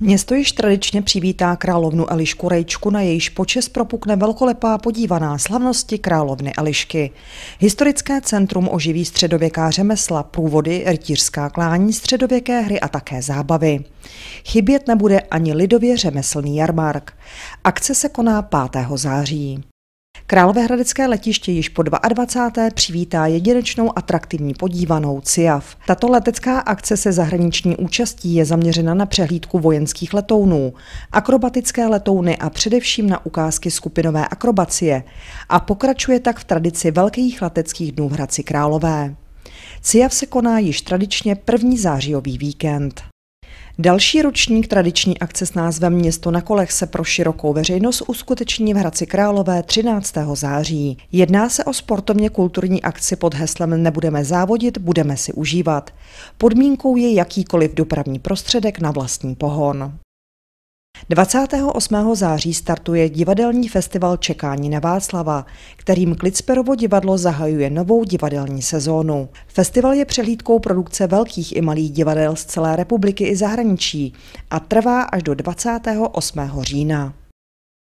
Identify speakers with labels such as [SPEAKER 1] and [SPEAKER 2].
[SPEAKER 1] Město již tradičně přivítá královnu Elišku Rejčku, na jejíž počest propukne velkolepá podívaná slavnosti královny Elišky. Historické centrum oživí středověká řemesla, průvody, rytířská klání, středověké hry a také zábavy. Chybět nebude ani lidově řemeslný jarmark. Akce se koná 5. září. Královéhradecké letiště již po 22. přivítá jedinečnou atraktivní podívanou CIAV. Tato letecká akce se zahraniční účastí je zaměřena na přehlídku vojenských letounů, akrobatické letouny a především na ukázky skupinové akrobacie a pokračuje tak v tradici velkých leteckých dnů v Hradci Králové. CIAV se koná již tradičně první zářijový víkend. Další ročník tradiční akce s názvem Město na kolech se pro širokou veřejnost uskuteční v Hradci Králové 13. září. Jedná se o sportovně kulturní akci pod heslem Nebudeme závodit, budeme si užívat. Podmínkou je jakýkoliv dopravní prostředek na vlastní pohon. 28. září startuje divadelní festival Čekání na Václava, kterým Klicperovo divadlo zahajuje novou divadelní sezónu. Festival je přehlídkou produkce velkých i malých divadel z celé republiky i zahraničí a trvá až do 28. října.